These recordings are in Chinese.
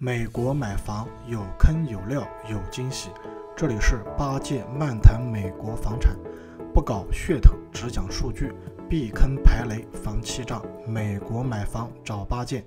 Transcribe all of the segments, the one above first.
美国买房有坑有料有惊喜，这里是八戒漫谈美国房产，不搞噱头，只讲数据，避坑排雷防欺诈。美国买房找八戒。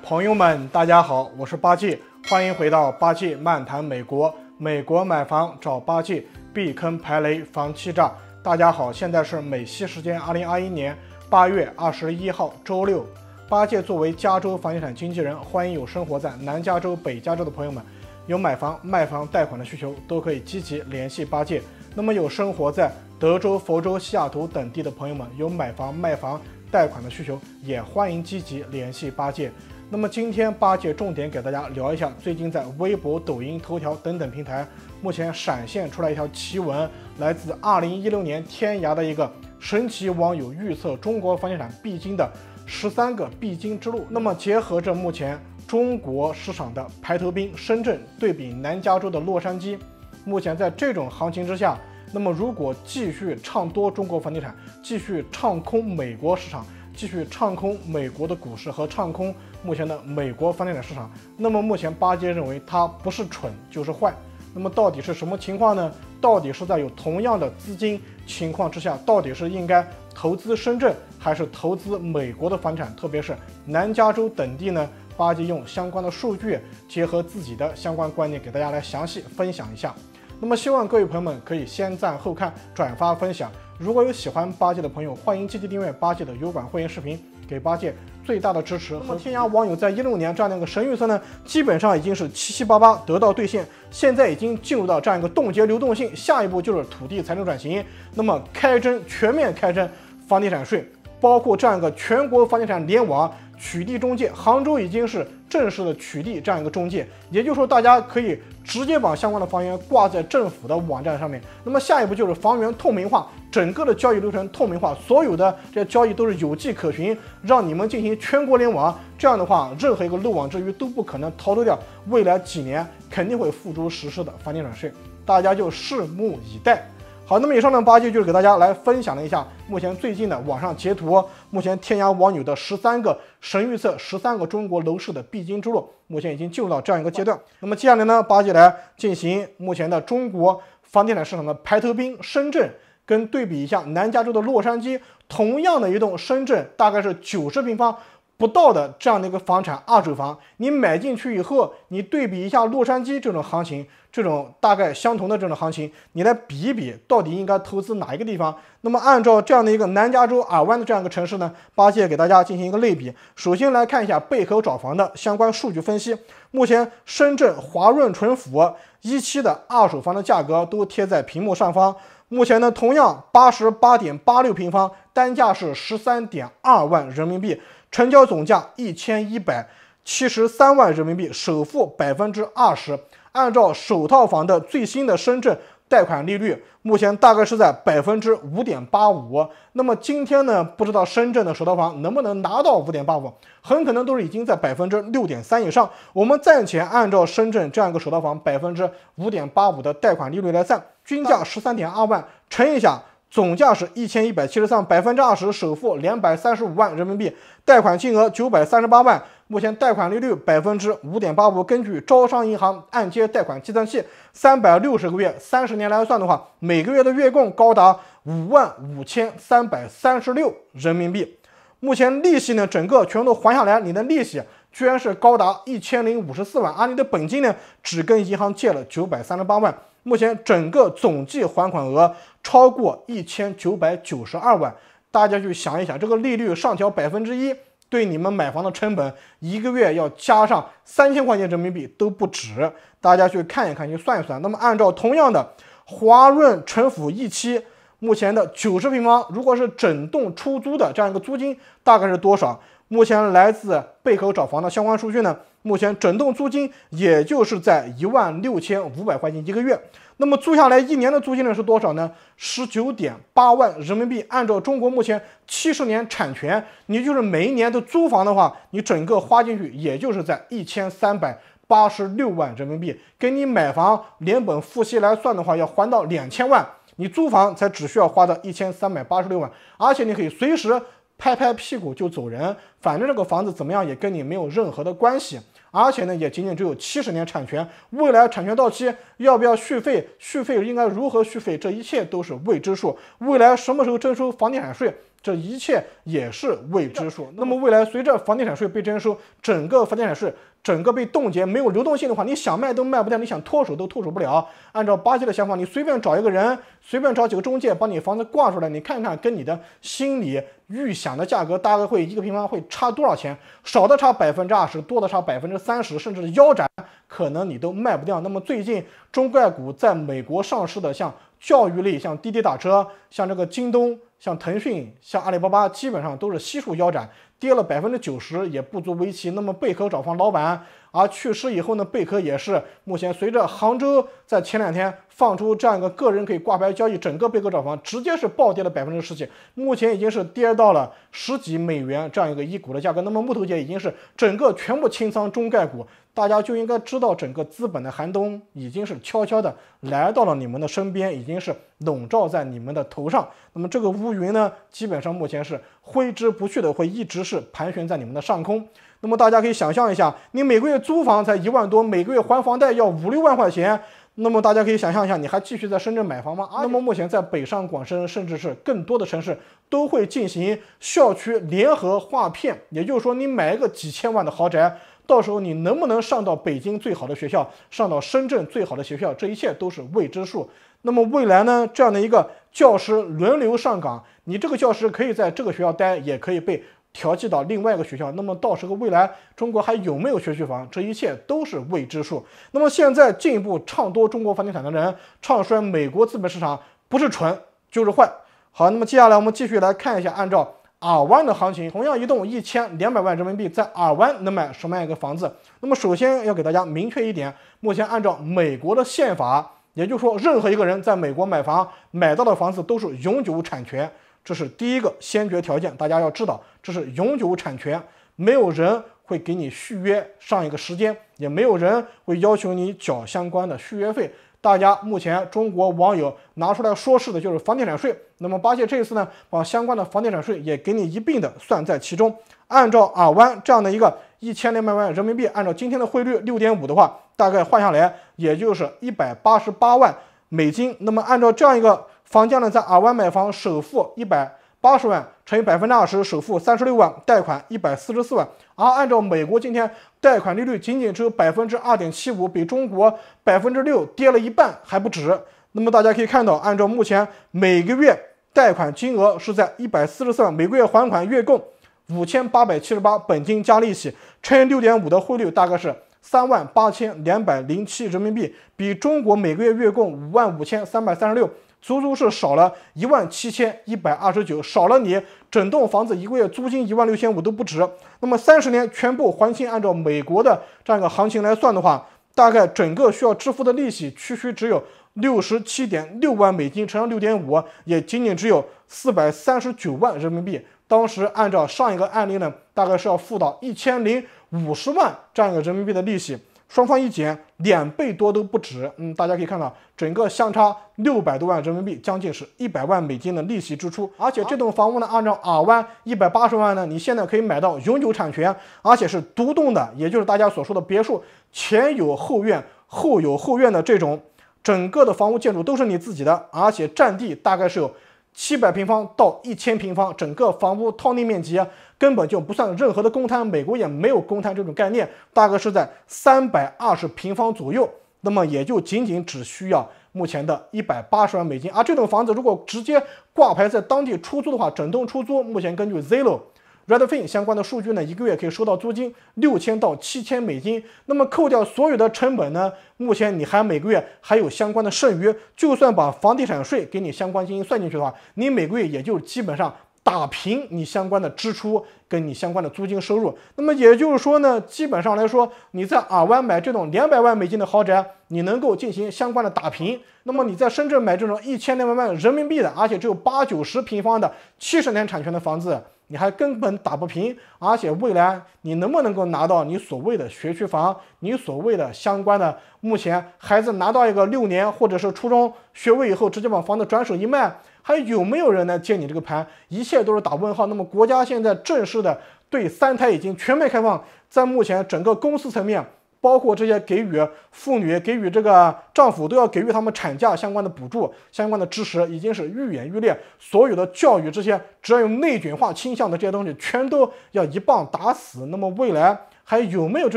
朋友们，大家好，我是八戒，欢迎回到八戒漫谈美国。美国买房找八戒，避坑排雷防欺诈。大家好，现在是美西时间二零二一年。八月二十一号，周六，八戒作为加州房地产经纪人，欢迎有生活在南加州、北加州的朋友们，有买房、卖房、贷款的需求，都可以积极联系八戒。那么有生活在德州、佛州、西雅图等地的朋友们，有买房、卖房、贷款的需求，也欢迎积极联系八戒。那么今天八戒重点给大家聊一下，最近在微博、抖音、头条等等平台，目前闪现出来一条奇闻，来自二零一六年天涯的一个。神奇网友预测中国房地产必经的十三个必经之路。那么结合着目前中国市场的排头兵深圳，对比南加州的洛杉矶，目前在这种行情之下，那么如果继续唱多中国房地产，继续唱空美国市场，继续唱空美国的股市和唱空目前的美国房地产市场，那么目前巴结认为它不是蠢就是坏。那么到底是什么情况呢？到底是在有同样的资金情况之下，到底是应该投资深圳还是投资美国的房产，特别是南加州等地呢？八戒用相关的数据结合自己的相关观念，给大家来详细分享一下。那么希望各位朋友们可以先赞后看，转发分享。如果有喜欢八戒的朋友，欢迎积极订阅八戒的优管会员视频。给八戒最大的支持和天涯网友在一六年这样的一个神预测呢，基本上已经是七七八八得到兑现。现在已经进入到这样一个冻结流动性，下一步就是土地财政转型，那么开征全面开征房地产税，包括这样一个全国房地产联网。取缔中介，杭州已经是正式的取缔这样一个中介，也就是说，大家可以直接把相关的房源挂在政府的网站上面。那么下一步就是房源透明化，整个的交易流程透明化，所有的这些交易都是有迹可循，让你们进行全国联网。这样的话，任何一个漏网之鱼都不可能逃脱掉。未来几年肯定会付诸实施的房地产税，大家就拭目以待。好，那么以上呢，八戒就是给大家来分享了一下目前最近的网上截图，目前天涯网友的十三个神预测，十三个中国楼市的必经之路，目前已经进入到这样一个阶段。那么接下来呢，八戒来进行目前的中国房地产市场的排头兵深圳跟对比一下南加州的洛杉矶，同样的一栋，深圳大概是九十平方。不到的这样的一个房产，二手房，你买进去以后，你对比一下洛杉矶这种行情，这种大概相同的这种行情，你来比一比，到底应该投资哪一个地方？那么按照这样的一个南加州尔湾的这样一个城市呢，八戒给大家进行一个类比。首先来看一下贝壳找房的相关数据分析。目前深圳华润纯府一期的二手房的价格都贴在屏幕上方。目前呢，同样八十八点八六平方，单价是十三点二万人民币。成交总价一千一百七十三万人民币，首付百分之二十。按照首套房的最新的深圳贷款利率，目前大概是在百分之五点八五。那么今天呢，不知道深圳的首套房能不能拿到五点八五？很可能都是已经在百分之六点三以上。我们暂且按照深圳这样一个首套房百分之五点八五的贷款利率来算，均价十三点二万乘一下。总价是一千一百七十三，百分之二十首付两百三十五万人民币，贷款金额九百三十八万，目前贷款利率百分之五点八五。根据招商银行按揭贷款计算器，三百六十个月，三十年来算的话，每个月的月供高达五万五千三百三十六人民币。目前利息呢，整个全部还下来，你的利息居然是高达一千零五十四万，而你的本金呢，只跟银行借了九百三十八万。目前整个总计还款额超过一千九百九十二万，大家去想一想，这个利率上调百分之一，对你们买房的成本，一个月要加上三千块钱人民币都不止。大家去看一看，去算一算。那么按照同样的，华润城府一期目前的九十平方，如果是整栋出租的这样一个租金，大概是多少？目前来自贝壳找房的相关数据呢，目前整栋租金也就是在一万六千五百块钱一个月，那么租下来一年的租金呢是多少呢？十九点八万人民币。按照中国目前七十年产权，你就是每一年都租房的话，你整个花进去也就是在一千三百八十六万人民币。跟你买房连本付息来算的话，要还到两千万，你租房才只需要花到一千三百八十六万，而且你可以随时。拍拍屁股就走人，反正这个房子怎么样也跟你没有任何的关系，而且呢，也仅仅只有七十年产权，未来产权到期要不要续费，续费应该如何续费，这一切都是未知数。未来什么时候征收房地产税？这一切也是未知数。那么未来，随着房地产税被征收，整个房地产税整个被冻结，没有流动性的话，你想卖都卖不掉，你想脱手都脱手不了。按照八戒的想法，你随便找一个人，随便找几个中介把你房子挂出来，你看看跟你的心里预想的价格大概会一个平方会差多少钱？少的差百分之二十，多的差百分之三十，甚至腰斩，可能你都卖不掉。那么最近中概股在美国上市的，像教育类，像滴滴打车，像这个京东。像腾讯、像阿里巴巴，基本上都是悉数腰斩。跌了百分之九十也不足为奇。那么贝壳找房老板啊去世以后呢，贝壳也是目前随着杭州在前两天放出这样一个个人可以挂牌交易，整个贝壳找房直接是暴跌了百分之十几，目前已经是跌到了十几美元这样一个一股的价格。那么木头姐已经是整个全部清仓中概股，大家就应该知道整个资本的寒冬已经是悄悄的来到了你们的身边，已经是笼罩在你们的头上。那么这个乌云呢，基本上目前是。挥之不去的会一直是盘旋在你们的上空。那么大家可以想象一下，你每个月租房才一万多，每个月还房贷要五六万块钱。那么大家可以想象一下，你还继续在深圳买房吗？那么目前在北上广深，甚至是更多的城市，都会进行校区联合划片。也就是说，你买一个几千万的豪宅，到时候你能不能上到北京最好的学校，上到深圳最好的学校，这一切都是未知数。那么未来呢？这样的一个教师轮流上岗，你这个教师可以在这个学校待，也可以被调剂到另外一个学校。那么到时候未来中国还有没有学区房？这一切都是未知数。那么现在进一步唱多中国房地产的人，唱衰美国资本市场，不是蠢就是坏。好，那么接下来我们继续来看一下，按照耳湾的行情，同样一栋一千两百万人民币，在耳湾能买什么样一个房子？那么首先要给大家明确一点，目前按照美国的宪法。也就是说，任何一个人在美国买房买到的房子都是永久产权，这是第一个先决条件，大家要知道，这是永久产权，没有人会给你续约上一个时间，也没有人会要求你缴相关的续约费。大家目前中国网友拿出来说事的就是房地产税，那么八戒这一次呢，把相关的房地产税也给你一并的算在其中。按照耳湾这样的一个一千两百万人民币，按照今天的汇率六点五的话，大概换下来。也就是一百八十八万美金，那么按照这样一个房价呢，在尔湾买房首付一百八十万乘以百分之二十，首付三十六万，贷款一百四十四万。而按照美国今天贷款利率仅仅只有百分之二点七五，比中国百分之六跌了一半还不止。那么大家可以看到，按照目前每个月贷款金额是在一百四十四万，每个月还款月供五千八百七十八，本金加利息乘以六点五的汇率，大概是。三万八千两百零七人民币，比中国每个月月供五万五千三百三十六，足足是少了一万七千一百二十九，少了你整栋房子一个月租金一万六千五都不止。那么三十年全部还清，按照美国的这样一个行情来算的话，大概整个需要支付的利息，区区只有六十七点六万美金乘上六点五，也仅仅只有四百三十九万人民币。当时按照上一个案例呢，大概是要付到一千零。五十万这样一个人民币的利息，双方一减两倍多都不止。嗯，大家可以看到，整个相差六百多万人民币，将近是一百万美金的利息支出。而且这栋房屋呢，按照耳湾一百八十万呢，你现在可以买到永久产权，而且是独栋的，也就是大家所说的别墅，前有后院，后有后院的这种，整个的房屋建筑都是你自己的，而且占地大概是有七百平方到一千平方，整个房屋套内面积。根本就不算任何的公摊，美国也没有公摊这种概念，大概是在三百二十平方左右，那么也就仅仅只需要目前的一百八十万美金。而这栋房子如果直接挂牌在当地出租的话，整栋出租，目前根据 Zillow、Redfin 相关的数据呢，一个月可以收到租金六千到七千美金，那么扣掉所有的成本呢，目前你还每个月还有相关的剩余，就算把房地产税给你相关金算进去的话，你每个月也就基本上。打平你相关的支出跟你相关的租金收入，那么也就是说呢，基本上来说，你在耳湾买这种两百万美金的豪宅，你能够进行相关的打平；那么你在深圳买这种一千两百万人民币的，而且只有八九十平方的七十年产权的房子，你还根本打不平。而且未来你能不能够拿到你所谓的学区房，你所谓的相关的，目前孩子拿到一个六年或者是初中学位以后，直接把房子转手一卖。还有没有人来接你这个盘？一切都是打问号。那么国家现在正式的对三胎已经全面开放，在目前整个公司层面，包括这些给予妇女给予这个丈夫都要给予他们产假相关的补助、相关的支持，已经是愈演愈烈。所有的教育这些只要有内卷化倾向的这些东西，全都要一棒打死。那么未来。还有没有这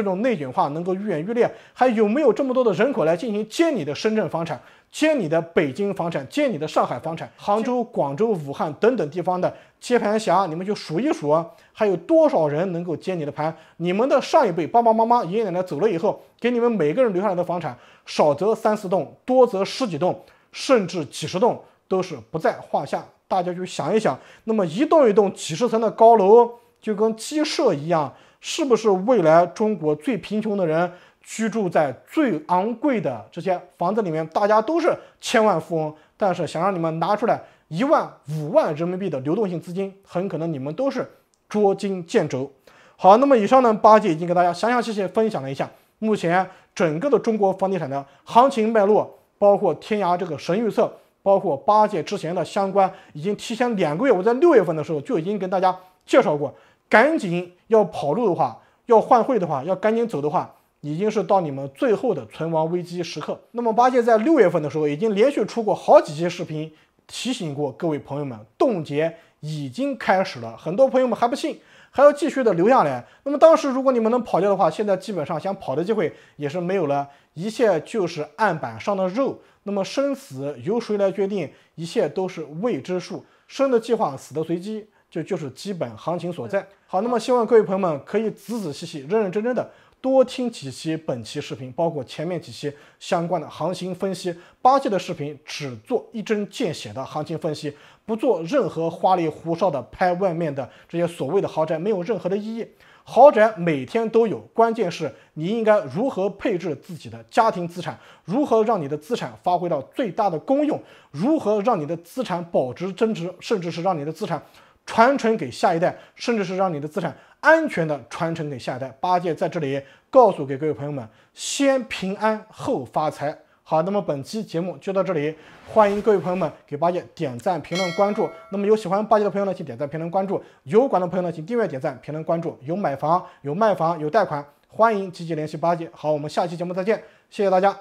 种内卷化能够愈演愈烈？还有没有这么多的人口来进行接你的深圳房产、接你的北京房产、接你的上海房产、杭州、广州、武汉等等地方的接盘侠？你们去数一数，还有多少人能够接你的盘？你们的上一辈爸爸妈妈、爷爷奶奶走了以后，给你们每个人留下来的房产，少则三四栋，多则十几栋，甚至几十栋都是不在话下。大家去想一想，那么一栋一栋几十层的高楼，就跟鸡舍一样。是不是未来中国最贫穷的人居住在最昂贵的这些房子里面？大家都是千万富翁，但是想让你们拿出来一万、五万人民币的流动性资金，很可能你们都是捉襟见肘。好，那么以上呢，八戒已经给大家详详细细分享了一下目前整个的中国房地产的行情脉络，包括天涯这个神预测，包括八戒之前的相关，已经提前两个月，我在六月份的时候就已经跟大家介绍过。赶紧要跑路的话，要换汇的话，要赶紧走的话，已经是到你们最后的存亡危机时刻。那么八戒在六月份的时候，已经连续出过好几期视频提醒过各位朋友们，冻结已经开始了。很多朋友们还不信，还要继续的留下来。那么当时如果你们能跑掉的话，现在基本上想跑的机会也是没有了，一切就是案板上的肉。那么生死由谁来决定？一切都是未知数，生的计划，死的随机。就就是基本行情所在。好，那么希望各位朋友们可以仔仔细细、认认真真的多听几期本期视频，包括前面几期相关的行情分析。八戒的视频只做一针见血的行情分析，不做任何花里胡哨的拍外面的这些所谓的豪宅，没有任何的意义。豪宅每天都有，关键是你应该如何配置自己的家庭资产，如何让你的资产发挥到最大的功用，如何让你的资产保值增值，甚至是让你的资产。传承给下一代，甚至是让你的资产安全的传承给下一代。八戒在这里告诉给各位朋友们，先平安后发财。好，那么本期节目就到这里，欢迎各位朋友们给八戒点赞、评论、关注。那么有喜欢八戒的朋友呢，请点赞、评论、关注；有管的朋友呢，请订阅、点赞、评论、关注。有买房、有卖房、有贷款，欢迎积极联系八戒。好，我们下期节目再见，谢谢大家。